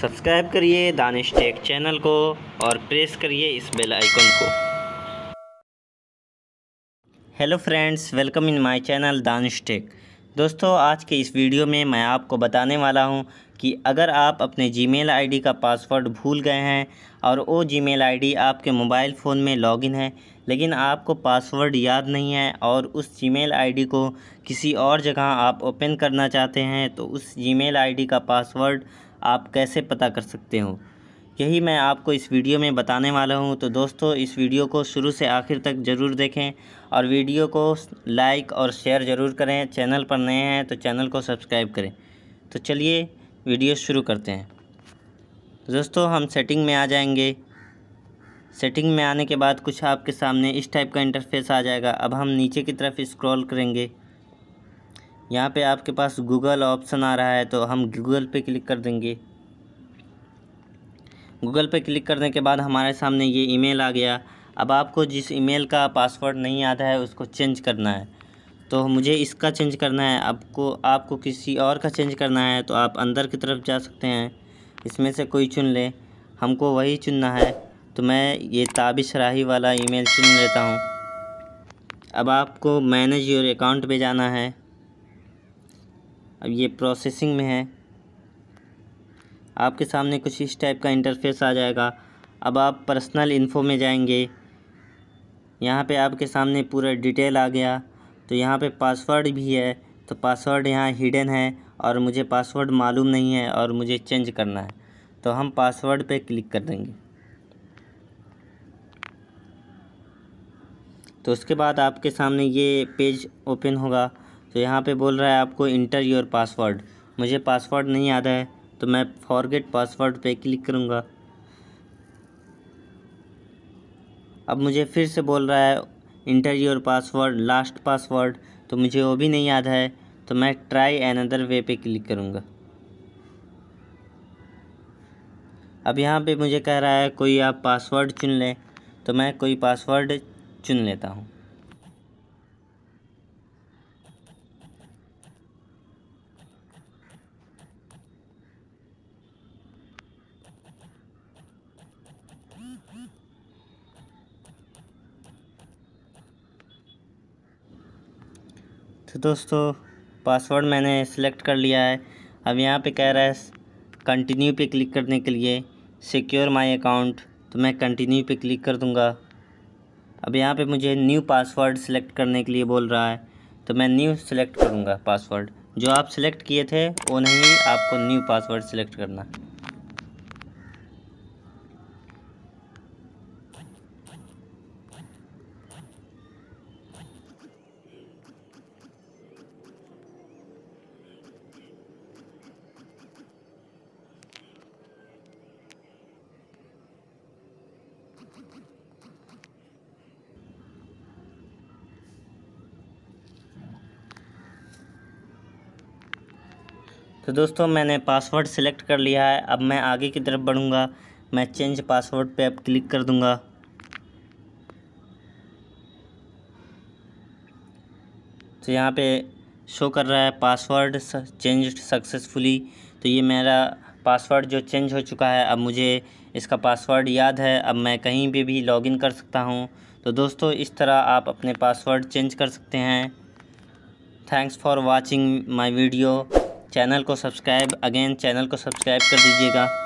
subscribe करिए Danish take channel को और प्रेस करिए इस बेल आइकन को hello friends welcome in my channel Danish tech दोस्तों आज के इस वीडियो में मैं आपको बताने वाला हूं कि अगर आप अपने जीमेल आईडी का पासवर्ड भूल गए हैं और वो जीमेल आईडी आपके मोबाइल फ़ोन में लॉगिन है लेकिन आपको पासवर्ड याद नहीं है और उस जीमेल आईडी को किसी और जगह आप ओपन करना चाहते हैं तो उस जीमेल आईडी का पासवर्ड आप कैसे पता कर सकते हो यही मैं आपको इस वीडियो में बताने वाला हूं तो दोस्तों इस वीडियो को शुरू से आखिर तक ज़रूर देखें और वीडियो को लाइक और शेयर ज़रूर करें चैनल पर नए हैं तो चैनल को सब्सक्राइब करें तो चलिए वीडियो शुरू करते हैं दोस्तों हम सेटिंग में आ जाएंगे सेटिंग में आने के बाद कुछ आपके सामने इस टाइप का इंटरफेस आ जाएगा अब हम नीचे की तरफ इस्क्रॉल करेंगे यहाँ पे आपके पास गूगल ऑप्शन आ रहा है तो हम गूगल पे क्लिक कर देंगे गूगल पे क्लिक करने के बाद हमारे सामने ये ईमेल आ गया अब आपको जिस ईमेल का पासवर्ड नहीं आता है उसको चेंज करना है तो मुझे इसका चेंज करना है आपको आपको किसी और का चेंज करना है तो आप अंदर की तरफ जा सकते हैं इसमें से कोई चुन लें हमको वही चुनना है तो मैं ये ताबिश राही वाला ईमेल चुन लेता हूँ अब आपको मैनेज योर अकाउंट पे जाना है अब ये प्रोसेसिंग में है आपके सामने कुछ इस टाइप का इंटरफेस आ जाएगा अब आप पर्सनल इन्फो में जाएंगे यहाँ पे आपके सामने पूरा डिटेल आ गया तो यहाँ पे पासवर्ड भी है तो पासवर्ड यहाँ हिडन है और मुझे पासवर्ड मालूम नहीं है और मुझे चेंज करना है तो हम पासवर्ड पे क्लिक कर देंगे तो उसके बाद आपके सामने ये पेज ओपन होगा तो यहाँ पे बोल रहा है आपको इंटर योर पासवर्ड मुझे पासवर्ड नहीं याद है तो मैं फॉरगेट पासवर्ड पे क्लिक करूँगा अब मुझे फिर से बोल रहा है enter your password last password तो मुझे वो भी नहीं याद है तो मैं ट्राई अनदर वे पे क्लिक करूँगा अब यहाँ पे मुझे कह रहा है कोई आप पासवर्ड चुन लें तो मैं कोई पासवर्ड चुन लेता हूँ तो दोस्तों पासवर्ड मैंने सेलेक्ट कर लिया है अब यहाँ पे कह रहा है कंटिन्यू पे क्लिक करने के लिए सिक्योर माय अकाउंट तो मैं कंटिन्यू पे क्लिक कर दूँगा अब यहाँ पे मुझे न्यू पासवर्ड सेलेक्ट करने के लिए बोल रहा है तो मैं न्यू सेलेक्ट करूँगा पासवर्ड जो आप सेलेक्ट किए थे वो नहीं आपको न्यू पासवर्ड सेलेक्ट करना तो दोस्तों मैंने पासवर्ड सेलेक्ट कर लिया है अब मैं आगे की तरफ बढ़ूँगा मैं चेंज पासवर्ड पे अब क्लिक कर दूँगा तो यहाँ पे शो कर रहा है पासवर्ड चेंज सक्सेसफुली तो ये मेरा पासवर्ड जो चेंज हो चुका है अब मुझे इसका पासवर्ड याद है अब मैं कहीं पर भी लॉगिन कर सकता हूँ तो दोस्तों इस तरह आप अपने पासवर्ड चेंज कर सकते हैं thanks for watching my video channel को सब्सक्राइब अगेन चैनल को सब्सक्राइब कर दीजिएगा